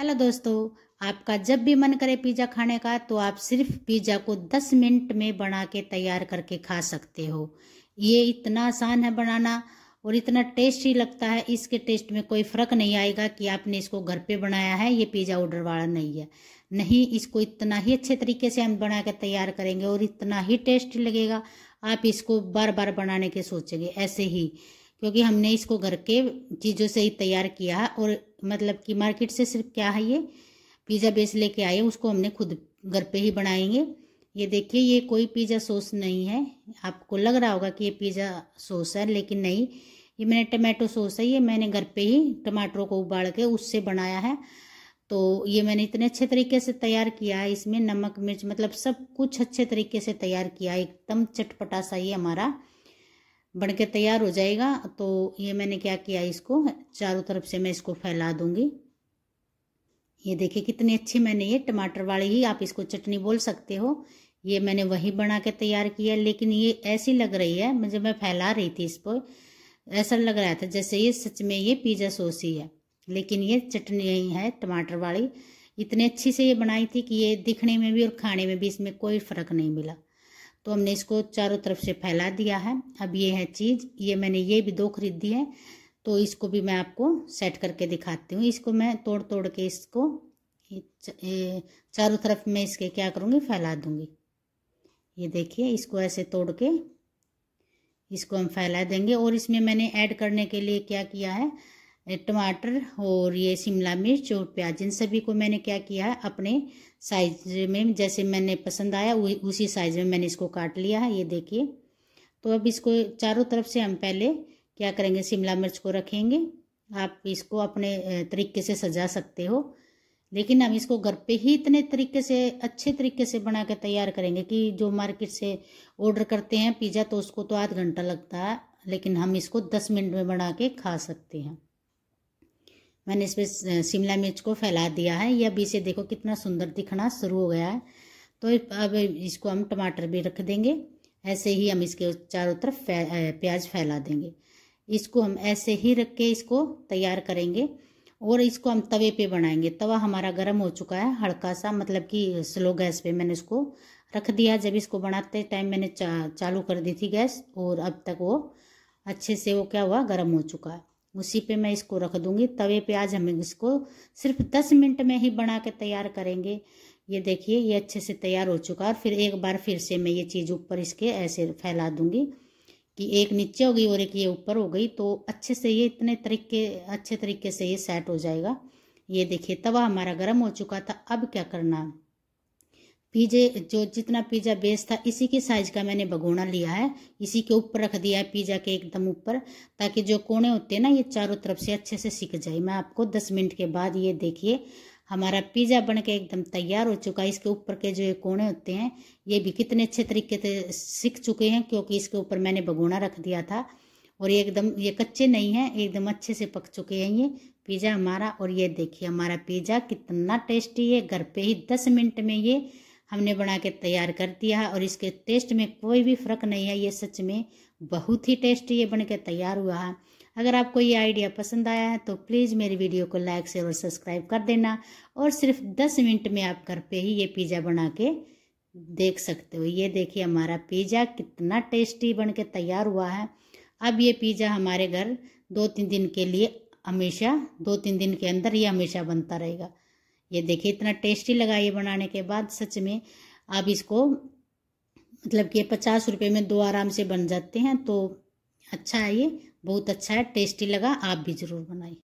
hello दोस्तों आपका जब भी मन करे पिज़्ज़ा खाने का तो आप सिर्फ पिज़्ज़ा को 10 मिनट में बना के तैयार करके खा सकते हो ये इतना आसान है बनाना और इतना टेस्टी लगता है इसके टेस्ट में कोई फ़र्क नहीं आएगा कि आपने इसको घर पे बनाया है ये पिज़्ज़ा ऑर्डर वाला नहीं है नहीं इसको इतना ही अच्छे तरीके से हम बना के तैयार करेंगे और इतना ही टेस्टी लगेगा आप इसको बार बार बनाने के सोचेंगे ऐसे ही क्योंकि हमने इसको घर के चीज़ों से ही तैयार किया और मतलब कि मार्केट से सिर्फ क्या है ये पिज़्ज़ा बेस लेके आए उसको हमने खुद घर पे ही बनाएंगे ये देखिए ये कोई पिज़्ज़ा सॉस नहीं है आपको लग रहा होगा कि ये पिज़्ज़ा सॉस है लेकिन नहीं ये मैंने टमाटो सॉस है ये मैंने घर पे ही टमाटरों को उबाल के उससे बनाया है तो ये मैंने इतने अच्छे तरीके से तैयार किया है इसमें नमक मिर्च मतलब सब कुछ अच्छे तरीके से तैयार किया एकदम चटपटा सा ये हमारा बन के तैयार हो जाएगा तो ये मैंने क्या किया इसको चारों तरफ से मैं इसको फैला दूंगी ये देखिए कितनी अच्छी मैंने ये टमाटर वाली ही आप इसको चटनी बोल सकते हो ये मैंने वही बना के तैयार किया लेकिन ये ऐसी लग रही है जब मैं फैला रही थी इस पर ऐसा लग रहा था जैसे ये सच में ये पिज्ज़ा सॉस ही है लेकिन ये चटनी है टमाटर वाली इतने अच्छी से ये बनाई थी कि ये दिखने में भी और खाने में भी इसमें कोई फ़र्क नहीं मिला तो हमने इसको चारों तरफ से फैला दिया है अब ये है चीज़ ये मैंने ये भी दो खरीद दी है तो इसको भी मैं आपको सेट करके दिखाती हूँ इसको मैं तोड़ तोड़ के इसको चारों तरफ मैं इसके क्या करूँगी फैला दूँगी ये देखिए इसको ऐसे तोड़ के इसको हम फैला देंगे और इसमें मैंने ऐड करने के लिए क्या किया है टमाटर और ये शिमला मिर्च और प्याज इन सभी को मैंने क्या किया है अपने साइज में जैसे मैंने पसंद आया उसी साइज में मैंने इसको काट लिया है ये देखिए तो अब इसको चारों तरफ से हम पहले क्या करेंगे शिमला मिर्च को रखेंगे आप इसको अपने तरीके से सजा सकते हो लेकिन हम इसको घर पे ही इतने तरीके से अच्छे तरीके से बना के तैयार करेंगे कि जो मार्केट से ऑर्डर करते हैं पिज़्ज़ा तो उसको तो आध घंटा लगता है लेकिन हम इसको दस मिनट में बना के खा सकते हैं मैंने इसमें शिमला मिर्च को फैला दिया है ये अभी से देखो कितना सुंदर दिखना शुरू हो गया है तो अब इसको हम टमाटर भी रख देंगे ऐसे ही हम इसके चारों तरफ प्याज फैला देंगे इसको हम ऐसे ही रख के इसको तैयार करेंगे और इसको हम तवे पे बनाएंगे तवा हमारा गर्म हो चुका है हल्का सा मतलब कि स्लो गैस पे मैंने इसको रख दिया जब इसको बनाते टाइम मैंने चा, चालू कर दी थी गैस और अब तक वो अच्छे से वो क्या हुआ गर्म हो चुका है उसी पे मैं इसको रख दूंगी तवे पे आज हम इसको सिर्फ दस मिनट में ही बना के तैयार करेंगे ये देखिए ये अच्छे से तैयार हो चुका है और फिर एक बार फिर से मैं ये चीज़ ऊपर इसके ऐसे फैला दूंगी कि एक नीचे हो गई और एक ये ऊपर हो गई तो अच्छे से ये इतने तरीके अच्छे तरीके से ये सेट हो जाएगा ये देखिए तवा हमारा गर्म हो चुका था अब क्या करना पिज्जे जो जितना पिज्ज़ा बेस था इसी के साइज़ का मैंने भगोना लिया है इसी के ऊपर रख दिया है पिज्ज़ा के एकदम ऊपर ताकि जो कोने होते हैं ना ये चारों तरफ से अच्छे से सीख जाए मैं आपको दस मिनट के बाद ये देखिए हमारा पिज़्ज़ा बन के एकदम तैयार हो चुका है इसके ऊपर के जो ये कोने होते हैं ये भी कितने अच्छे तरीके से सीख चुके हैं क्योंकि इसके ऊपर मैंने भगोना रख दिया था और ये एकदम ये कच्चे नहीं हैं एकदम अच्छे से पक चुके हैं ये पिज़्ज़ा हमारा और ये देखिए हमारा पिज़्ज़ा कितना टेस्टी है घर पे ही दस मिनट में ये हमने बना के तैयार कर दिया है और इसके टेस्ट में कोई भी फ़र्क नहीं है ये सच में बहुत ही टेस्टी ये बन के तैयार हुआ है अगर आपको ये आइडिया पसंद आया है तो प्लीज़ मेरी वीडियो को लाइक शेयर और सब्सक्राइब कर देना और सिर्फ दस मिनट में आप घर पे ही ये पिज़्ज़ा बना के देख सकते हो ये देखिए हमारा पिज़्ज़ा कितना टेस्टी बन के तैयार हुआ है अब ये पिज़्ज़ा हमारे घर दो तीन दिन के लिए हमेशा दो तीन दिन के अंदर ये हमेशा बनता रहेगा ये देखिए इतना टेस्टी लगा ये बनाने के बाद सच में आप इसको मतलब कि पचास रुपये में दो आराम से बन जाते हैं तो अच्छा है ये बहुत अच्छा है टेस्टी लगा आप भी ज़रूर बनाइए